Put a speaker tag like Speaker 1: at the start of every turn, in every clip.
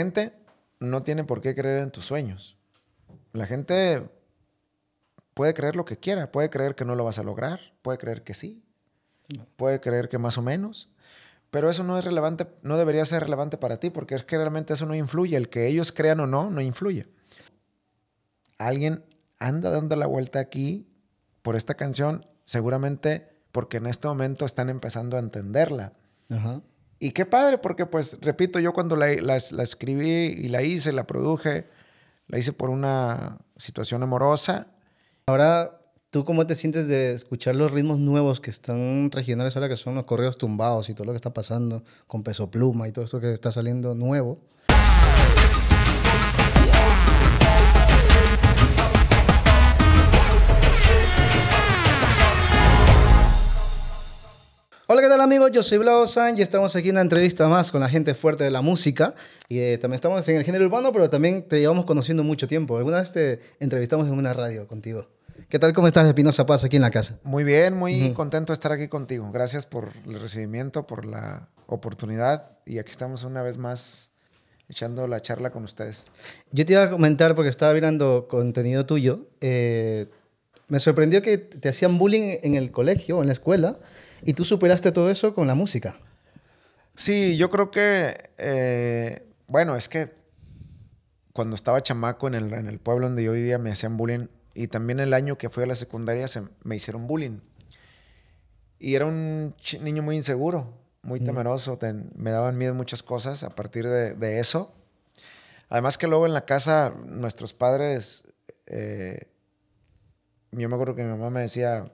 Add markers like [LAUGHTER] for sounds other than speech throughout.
Speaker 1: gente no tiene por qué creer en tus sueños. La gente puede creer lo que quiera, puede creer que no lo vas a lograr, puede creer que sí, puede creer que más o menos, pero eso no es relevante, no debería ser relevante para ti porque es que realmente eso no influye, el que ellos crean o no, no influye. Alguien anda dando la vuelta aquí por esta canción, seguramente porque en este momento están empezando a entenderla. Ajá. Y qué padre, porque pues, repito, yo cuando la, escribí y la hice, la produje, la hice por una situación amorosa.
Speaker 2: Ahora, ¿tú cómo te sientes de escuchar los ritmos nuevos que están regionales ahora que son los correos tumbados y todo lo que está pasando con peso pluma y todo esto que está saliendo nuevo? amigos, yo soy Blau San y estamos aquí en una entrevista más con la gente fuerte de la música. Y eh, también estamos en el género urbano, pero también te llevamos conociendo mucho tiempo. Alguna vez te entrevistamos en una radio contigo. ¿Qué tal? ¿Cómo estás, Espinosa Paz, aquí en la casa? Muy
Speaker 1: bien, muy contento de estar aquí contigo. Gracias por el recibimiento, por la oportunidad. Y aquí estamos una vez más echando la charla con ustedes.
Speaker 2: Yo te iba a comentar, porque estaba mirando contenido tuyo, eh, me sorprendió que te hacían bullying en el colegio, en la escuela, y tú superaste todo eso con la música.
Speaker 1: Sí, yo creo que, eh, bueno, es que cuando estaba chamaco en el, pueblo donde yo vivía me hacían bullying y también el año que fui a la secundaria se, me hicieron bullying. Y era un niño muy inseguro, muy temeroso, me daban miedo muchas cosas a partir de, eso. Además que luego en la casa nuestros padres, eh, yo me acuerdo que mi mamá me decía,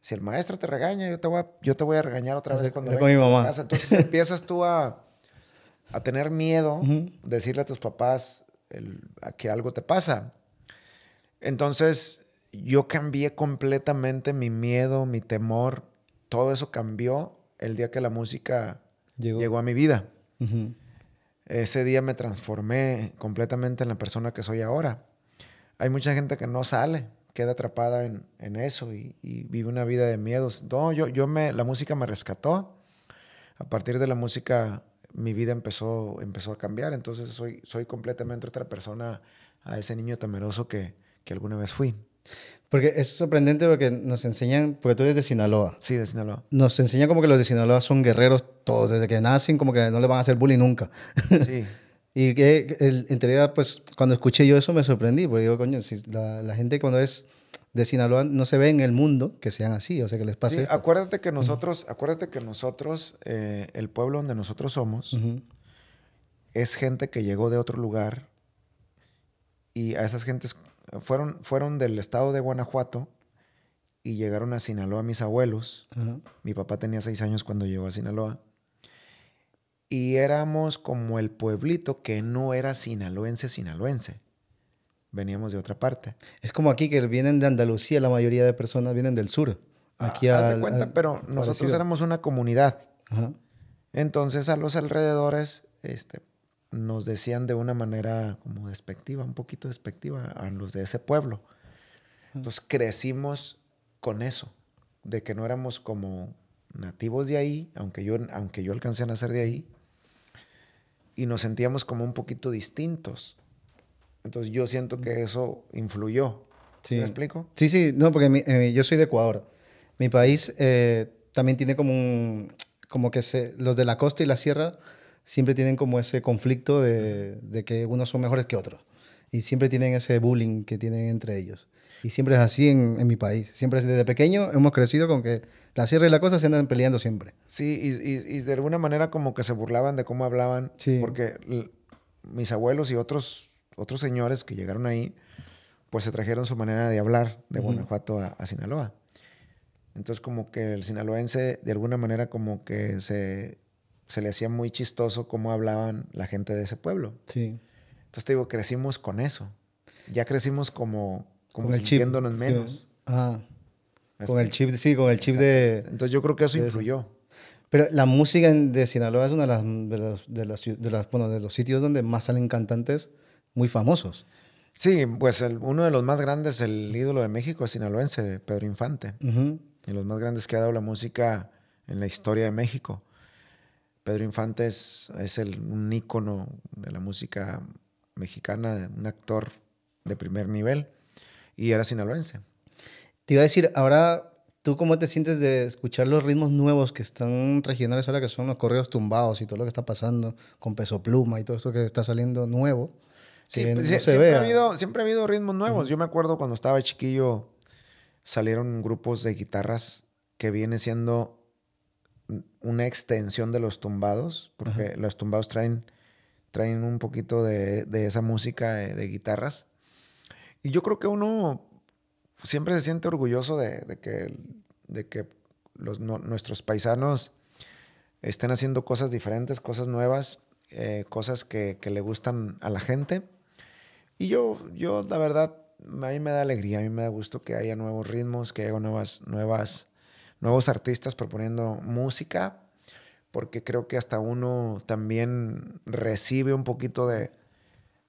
Speaker 1: si el maestro te regaña, yo te voy a, a regañar otra vez cuando llegue A casa. Entonces [LAUGHS] empiezas tú a, tener miedo, decirle a tus papás a que algo te pasa. Entonces yo cambié completamente mi miedo, mi temor, todo eso cambió el día que la música llegó, a mi vida. Ese día me transformé completamente en la persona que soy ahora. Hay mucha gente que no sale queda atrapada en, en eso y, vive una vida de miedos. No, yo, yo me, la música me rescató. A partir de la música, mi vida empezó, empezó a cambiar. Entonces, soy, soy completamente otra persona a ese niño temeroso que, que alguna vez fui. Porque es sorprendente porque nos enseñan, porque tú eres de Sinaloa. Sí, de Sinaloa.
Speaker 2: Nos enseñan como que los de Sinaloa son guerreros todos, desde que nacen como que no le van a hacer bullying nunca. Sí. [LAUGHS] Y que en teoría, pues cuando escuché yo eso me sorprendí, porque digo, coño, si la, gente cuando es de Sinaloa no se ve en el mundo que sean así, o sea, que les pase. Sí,
Speaker 1: acuérdate que nosotros, acuérdate que nosotros, eh, el pueblo donde nosotros somos, es gente que llegó de otro lugar y a esas gentes fueron, fueron del estado de Guanajuato y llegaron a Sinaloa mis abuelos. Mi papá tenía seis años cuando llegó a Sinaloa y éramos como el pueblito que no era sinaloense, sinaloense. Veníamos de otra parte. Es como aquí
Speaker 2: que vienen de Andalucía, la mayoría de personas vienen del sur. Ah, aquí a, pero nosotros éramos
Speaker 1: una comunidad. Entonces a los alrededores este, nos decían de una manera como despectiva, un poquito despectiva a los de ese pueblo. Entonces crecimos con eso, de que no éramos como nativos de ahí, aunque yo, aunque yo alcancé a nacer de ahí, y nos sentíamos como un poquito distintos. Entonces yo siento que mm. eso influyó. si ¿Me explico?
Speaker 2: Sí, sí, no, porque eh, yo soy de Ecuador. Mi país eh, también tiene como un, como que los de la costa y la sierra siempre tienen como ese conflicto de, de que unos son mejores que otros. Y siempre tienen ese bullying que tienen entre ellos. Y siempre es así en, en mi país. Siempre desde pequeño hemos crecido con que la sierra y la cosa se andan peleando
Speaker 1: siempre. Sí, y, y, y de alguna manera como que se burlaban de cómo hablaban. Sí. Porque mis abuelos y otros, otros señores que llegaron ahí, pues se trajeron su manera de hablar de Guanajuato a, a, Sinaloa. Entonces como que el sinaloense de alguna manera como que se, se le hacía muy chistoso cómo hablaban la gente de ese pueblo. Sí. Entonces te digo, crecimos con eso. Ya crecimos como como pues, con el chip. menos. Con el chip, sí, con el chip de... Entonces yo creo que eso influyó.
Speaker 2: Pero la música de Sinaloa es uno de, los, los sitios donde
Speaker 1: más salen cantantes muy famosos. Sí, pues uno de los más grandes, el ídolo de México, es sinaloense, Pedro Infante.
Speaker 2: y
Speaker 1: los más grandes que ha dado la música en la historia de México. Pedro Infante es, el, un ícono de la música mexicana, un actor de primer nivel y era sinaloense. Te iba a decir, ahora, ¿tú cómo te sientes de escuchar los ritmos nuevos
Speaker 2: que están regionales ahora que son los correos tumbados y todo lo que está pasando con peso pluma y todo esto que
Speaker 1: está saliendo nuevo? Sí, siempre, Ha habido, siempre ha habido ritmos nuevos. Yo me acuerdo cuando estaba chiquillo, salieron grupos de guitarras que viene siendo una extensión de los tumbados, porque los tumbados traen, traen un poquito de, esa música de, guitarras. Y yo creo que uno siempre se siente orgulloso de, que, de que nuestros paisanos estén haciendo cosas diferentes, cosas nuevas, eh, cosas que, que, le gustan a la gente. Y yo, yo, la verdad, a mí me da alegría, a mí me da gusto que haya nuevos ritmos, que haya nuevas, nuevas, nuevos artistas proponiendo música, porque creo que hasta uno también recibe un poquito de,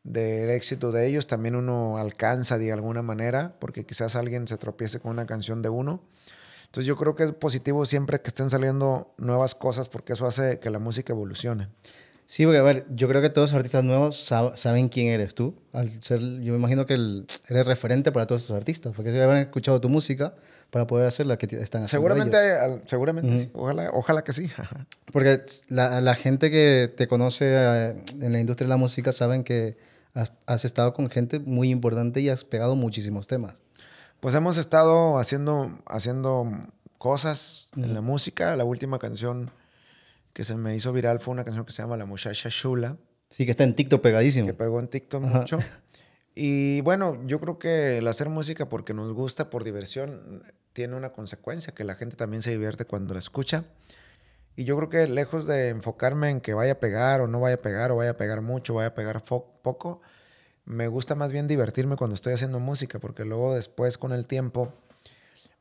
Speaker 1: del éxito de ellos, también uno alcanza de alguna manera, porque quizás alguien se tropiece con una canción de uno. Entonces yo creo que es positivo siempre que estén saliendo nuevas cosas, porque eso hace que la música evolucione. Sí, porque a ver, yo creo que todos los artistas
Speaker 2: nuevos saben quién eres tú. Al ser, yo me imagino que eres referente para todos estos artistas, porque si han escuchado tu música para poder hacer la que están haciendo. Seguramente,
Speaker 1: seguramente, ojalá, ojalá que sí.
Speaker 2: porque la, gente que te conoce eh, en la industria de la música saben que has, estado con gente muy importante y has pegado muchísimos temas.
Speaker 1: Pues hemos estado haciendo, haciendo cosas en la música. La última canción que se me hizo viral fue una canción que se llama La Muchacha Shula. Sí, que está en TikTok pegadísimo. Que pegó en TikTok mucho. Y bueno, yo creo que el hacer música porque nos gusta, por diversión, tiene una consecuencia, que la gente también se divierte cuando la escucha. Y yo creo que lejos de enfocarme en que vaya a pegar o no vaya a pegar o vaya a pegar mucho, vaya a pegar poco, me gusta más bien divertirme cuando estoy haciendo música, porque luego después con el tiempo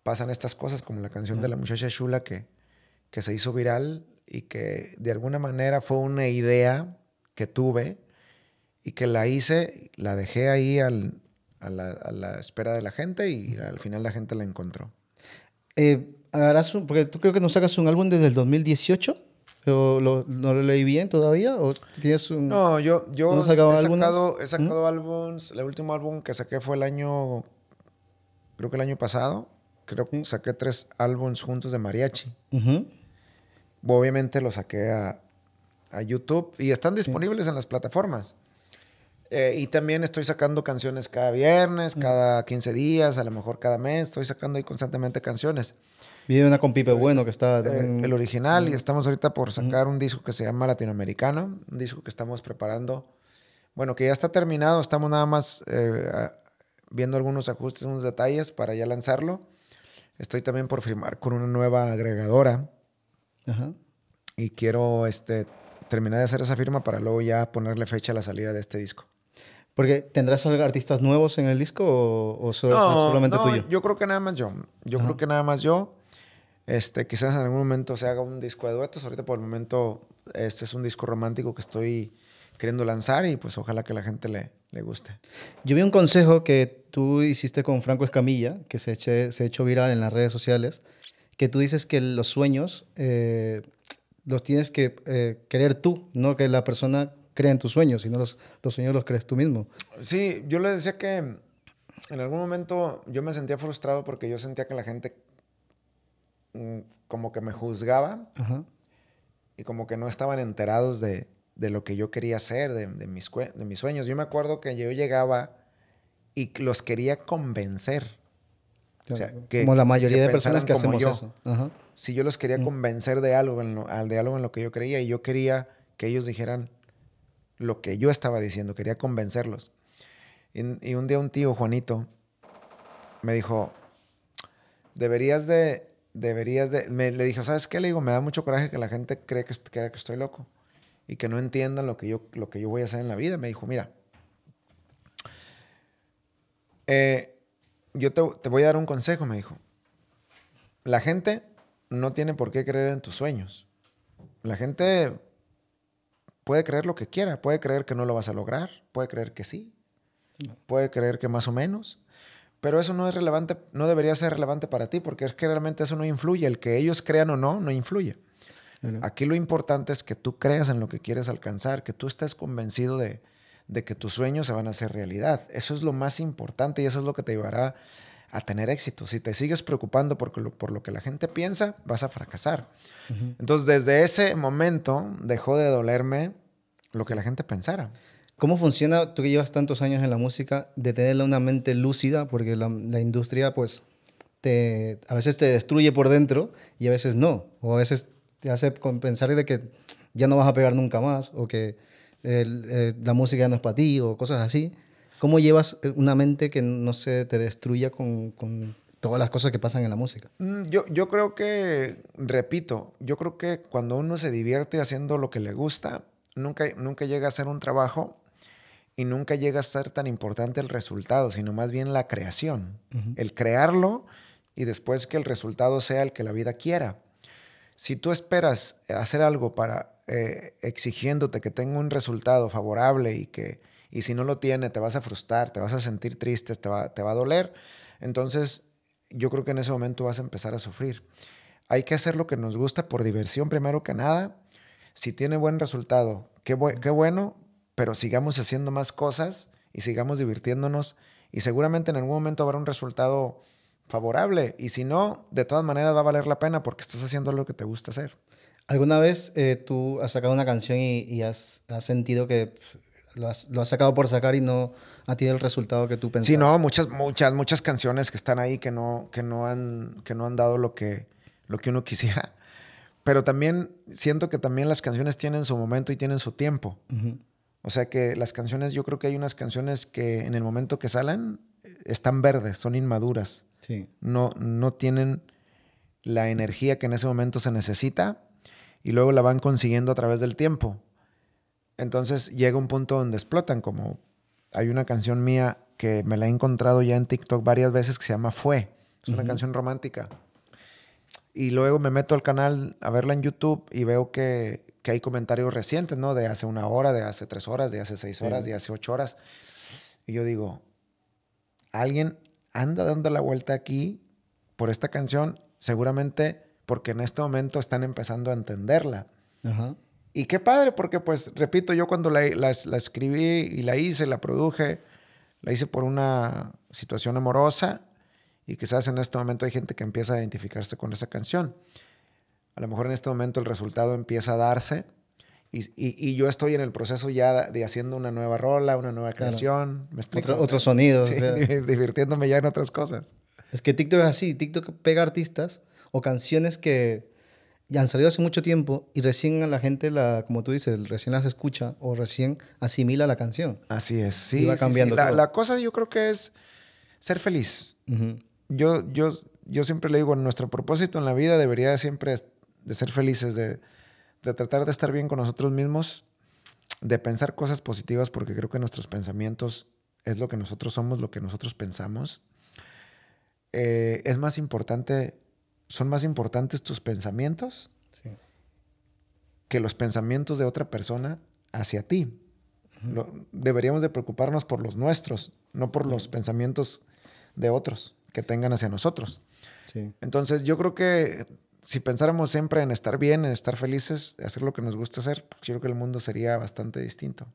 Speaker 1: pasan estas cosas como la canción de la muchacha Shula que, que se hizo viral y que de alguna manera fue una idea que tuve y que la hice, la dejé ahí a, la, a, la, espera de la gente y al final la gente la encontró. Eh, harás un, porque tú creo que no sacas un álbum
Speaker 2: desde el 2018, pero no lo leí bien todavía, o No, yo, yo he sacado,
Speaker 1: he el último álbum que saqué fue el año, creo que el año pasado, creo que saqué tres álbums juntos de mariachi. Obviamente lo saqué a, YouTube y están disponibles en las plataformas. Eh, y también estoy sacando canciones cada viernes, mm. cada 15 días, a lo mejor cada mes. Estoy sacando ahí constantemente canciones. Viene una con Pipe eh, Bueno que está... Eh, el original. Y estamos ahorita por sacar un disco que se llama Latinoamericano. Un disco que estamos preparando. Bueno, que ya está terminado. Estamos nada más viendo algunos ajustes, unos detalles para ya lanzarlo. Estoy también por firmar con una nueva agregadora. Ajá. Y quiero este, terminar de hacer esa firma para luego ya ponerle fecha a la salida de este disco. Porque ¿tendrás artistas nuevos en el disco o, solo, no, solamente no, Yo creo que nada más yo. Yo creo que nada más yo. Este, quizás en algún momento se haga un disco de duetos. Ahorita por el momento este es un disco romántico que estoy queriendo lanzar y pues ojalá que la gente le, le guste. Yo vi un consejo que tú hiciste con Franco
Speaker 2: Escamilla, que se, eche, se echó viral en las redes sociales, que tú dices que los sueños eh, los tienes que eh, querer tú, no que la persona en tus sueños, sino los, los sueños los crees tú mismo.
Speaker 1: Sí, yo le decía que en algún momento yo me sentía frustrado porque yo sentía que la gente mm, como que me juzgaba y como que no estaban enterados de, de lo que yo quería hacer, de, mis, de mis sueños. Yo me acuerdo que yo llegaba y los quería convencer. O sea, como la mayoría de personas que hacemos eso. Ajá. Si yo los quería mm. convencer de algo, al de algo en lo que yo creía, y yo quería que ellos dijeran, lo que yo estaba diciendo, quería convencerlos. Y, un día un tío, Juanito, me dijo, deberías de, deberías de, me, le dijo ¿sabes qué? Le digo, me da mucho coraje que la gente cree que, que estoy loco y que no entiendan lo que, yo, lo que yo voy a hacer en la vida. Me dijo, mira, eh, yo te, te voy a dar un consejo, me dijo. La gente no tiene por qué creer en tus sueños. La gente puede creer lo que quiera, puede creer que no lo vas a lograr, puede creer que sí, puede creer que más o menos, pero eso no es relevante, no debería ser relevante para ti porque es que realmente eso no influye, el que ellos crean o no, no influye. Aquí lo importante es que tú creas en lo que quieres alcanzar, que tú estés convencido de, que tus sueños se van a hacer realidad. Eso es lo más importante y eso es lo que te llevará a tener éxito. Si te sigues preocupando por, lo, por lo que la gente piensa, vas a fracasar. Entonces, desde ese momento dejó de dolerme lo que la gente pensara.
Speaker 2: ¿Cómo funciona, tú que llevas tantos años en la música, de tener una mente lúcida? Porque la, industria, pues, te, a veces te destruye por dentro y a veces no. O a veces te hace pensar de que ya no vas a pegar nunca más o que eh, la música ya no es para ti o cosas así. ¿Cómo llevas eh, una mente que no se te destruya con, con todas las cosas que pasan en la música?
Speaker 1: Mm, yo, yo creo que, repito, yo creo que cuando uno se divierte haciendo lo que le gusta, nunca, llega a ser un trabajo y nunca llega a ser tan importante el resultado, sino más bien la creación, el crearlo y después que el resultado sea el que la vida quiera. Si tú esperas hacer algo para eh, exigiéndote que tenga un resultado favorable y que y si no lo tiene te vas a frustrar, te vas a sentir triste, te va, te va a doler, entonces yo creo que en ese momento vas a empezar a sufrir. Hay que hacer lo que nos gusta por diversión primero que nada si tiene buen resultado, qué, bueno, pero sigamos haciendo más cosas y sigamos divirtiéndonos y seguramente en algún momento habrá un resultado favorable y si no, de todas maneras va a valer la pena porque estás haciendo lo que te gusta hacer.
Speaker 2: ¿Alguna vez eh, tú has sacado una canción y, has, sentido que
Speaker 1: pues, lo has, sacado por sacar y no ha tenido el resultado que tú pensabas? Sí, no, muchas, muchas, muchas canciones que están ahí que no, que no, han, que no han dado lo que, lo que uno quisiera. Pero también siento que también las canciones tienen su momento y tienen su tiempo. O sea que las canciones, yo creo que hay unas canciones que en el momento que salen eh, están verdes, son inmaduras. Sí. No, no tienen la energía que en ese momento se necesita y luego la van consiguiendo a través del tiempo. Entonces llega un punto donde explotan, como hay una canción mía que me la he encontrado ya en TikTok varias veces que se llama Fue. Es una canción romántica y luego me meto al canal a verla en YouTube y veo que, hay comentarios recientes, ¿no? De hace una hora, de hace tres horas, de hace seis horas, de hace ocho horas. Y yo digo, alguien anda dando la vuelta aquí por esta canción, seguramente porque en este momento están empezando a entenderla. Y qué padre, porque pues, repito, yo cuando la escribí y la hice, la produje, la hice por una situación amorosa y quizás en este momento hay gente que empieza a identificarse con esa canción. A lo mejor en este momento el resultado empieza a darse y, y, yo estoy en el proceso ya de haciendo una nueva rola, una nueva canción. Otro, otros sonidos. Sí, [LAUGHS] divirtiéndome ya en otras cosas.
Speaker 2: Es que TikTok es así. TikTok pega artistas o canciones que ya han salido hace mucho tiempo y recién la gente, la, como tú dices, recién las escucha o recién asimila la
Speaker 1: canción. Así es, sí. Y va cambiando. La, la, cosa yo creo que es ser feliz. Uh yo, siempre le digo, nuestro propósito en la vida debería siempre de ser felices, de, tratar de estar bien con nosotros mismos, de pensar cosas positivas, porque creo que nuestros pensamientos es lo que nosotros somos, lo que nosotros pensamos. Eh, es más importante, son más importantes tus pensamientos que los pensamientos de otra persona hacia ti. deberíamos de preocuparnos por los nuestros, no por los pensamientos de otros que tengan hacia nosotros. Entonces yo creo que si pensáramos siempre en estar bien, en estar felices, hacer lo que nos gusta hacer, pues, yo creo que el mundo sería bastante distinto.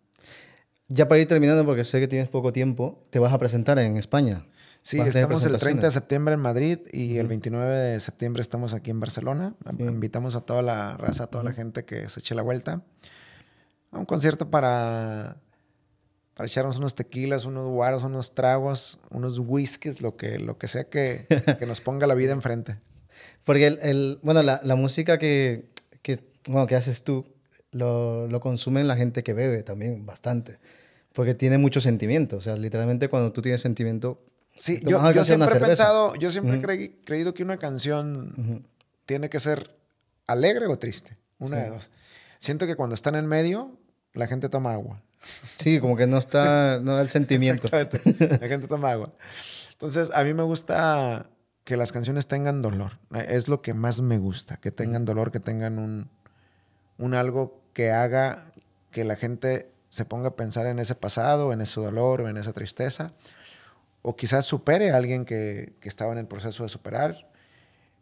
Speaker 1: Ya para ir terminando, porque sé que tienes poco tiempo,
Speaker 2: te vas a presentar en España. Sí, estamos el 30 de
Speaker 1: septiembre en Madrid y el 29 de septiembre estamos aquí en Barcelona. Invitamos a toda la raza, a toda la gente que se eche la vuelta. A un concierto para para echarnos unos tequilas, unos guaros, unos tragos, unos whiskies, lo que, lo que sea que, [LAUGHS] que nos ponga la vida enfrente. Porque, el, bueno, la, la, música que,
Speaker 2: que, bueno, que haces tú lo, lo consumen la gente que bebe también bastante. Porque tiene mucho sentimiento. O sea, literalmente cuando tú tienes sentimiento. Sí, yo, yo, siempre he pensado,
Speaker 1: yo siempre creído que una canción tiene que ser alegre o triste. Una de dos. Siento que cuando están en medio, la gente toma agua. Sí, como que no está, no da el sentimiento. La gente toma agua. Entonces, a mí me gusta que las canciones tengan dolor. Es lo que más me gusta, que tengan dolor, que tengan un, un algo que haga que la gente se ponga a pensar en ese pasado, en ese dolor, en esa tristeza, o quizás supere a alguien que, estaba en el proceso de superar.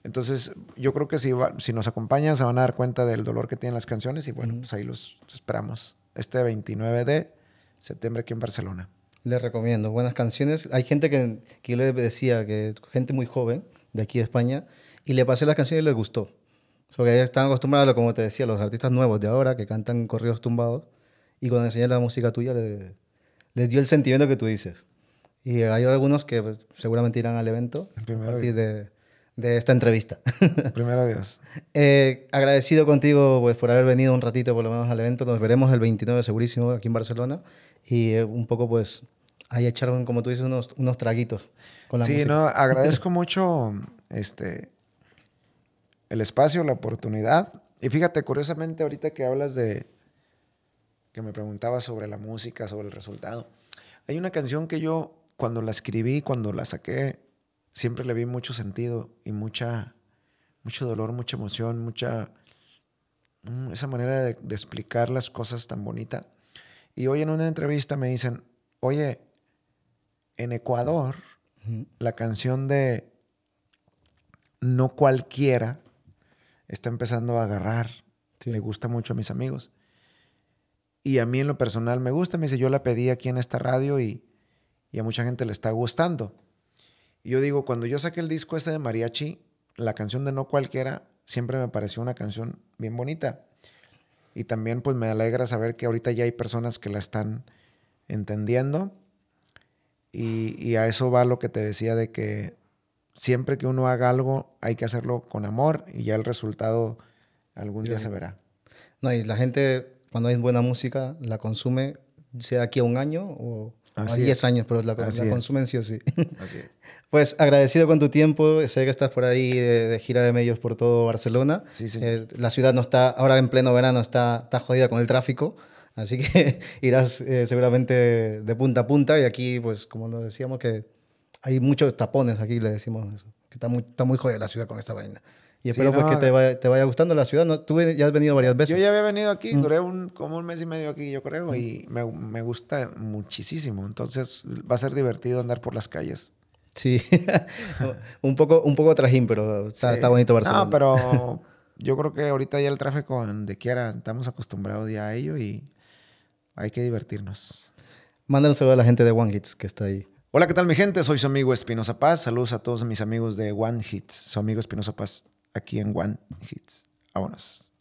Speaker 1: Entonces, yo creo que si, nos acompañan se van a dar cuenta del dolor que tienen las canciones y bueno, pues ahí los esperamos este 29 de
Speaker 2: septiembre aquí en Barcelona. Les recomiendo, buenas canciones. Hay gente que, que yo les decía, que gente muy joven de aquí de España, y le pasé las canciones y les gustó. Porque ya están acostumbrados, como te decía, los artistas nuevos de ahora que cantan corridos tumbados, y cuando enseñé la música tuya les, dio el sentimiento que tú dices. Y hay algunos que pues, seguramente irán al evento Primero de esta entrevista. [LAUGHS] Primero Dios. Eh, agradecido contigo pues, por haber venido un ratito por lo menos al evento. Nos veremos el 29 segurísimo aquí en Barcelona y eh, un poco pues ahí un como tú dices, unos, traguitos. Con la sí, no, [LAUGHS] agradezco
Speaker 1: mucho este, el espacio, la oportunidad. Y fíjate, curiosamente ahorita que hablas de, que me preguntabas sobre la música, sobre el resultado. Hay una canción que yo cuando la escribí, cuando la saqué, siempre le vi mucho sentido y mucha, mucho dolor, mucha emoción, mucha mm, esa manera de, explicar las cosas tan bonita. Y hoy en una entrevista me dicen, oye, en Ecuador la canción de No cualquiera está empezando a agarrar. Sí. Le gusta mucho a mis amigos. Y a mí en lo personal me gusta. Me dice, yo la pedí aquí en esta radio y, y a mucha gente le está gustando yo digo, cuando yo saqué el disco este de Mariachi, la canción de No Cualquiera siempre me pareció una canción bien bonita. Y también pues me alegra saber que ahorita ya hay personas que la están entendiendo. Y, a eso va lo que te decía de que siempre que uno haga algo hay que hacerlo con amor y ya el resultado algún
Speaker 2: día se verá. No, y la gente cuando hay buena música la consume, sea aquí a un año o Así 10 años, pero la, consumencia sí [LAUGHS] Pues agradecido con tu tiempo, sé que estás por ahí de, gira de medios por todo Barcelona. Eh, la ciudad no está, ahora en pleno verano está, está jodida con el tráfico, así que [LAUGHS] irás eh, seguramente de punta a punta y aquí, pues como nos decíamos, que hay muchos tapones, aquí le decimos eso, que está muy, está muy jodida la ciudad con esta vaina. Y espero pues, que te vaya, gustando la ciudad. ¿no? Tú
Speaker 1: ya has venido varias veces. Yo ya había venido aquí, duré un, como un mes y medio aquí, yo creo, y me, gusta muchísimo. Entonces va a ser divertido andar por las calles. Sí, [LAUGHS] un, poco, un poco trajín, pero está, bonito Barcelona. No, pero [LAUGHS] yo creo que ahorita ya el tráfico de quiera, estamos acostumbrados ya a ello y hay que divertirnos.
Speaker 2: Mándale un saludo a la gente de One Hits que está ahí.
Speaker 1: Hola, ¿qué tal mi gente? Soy su amigo Espinosa Paz. Saludos a todos mis amigos de One Hits. Su amigo Espinosa Paz aquí en One Hits. Vámonos.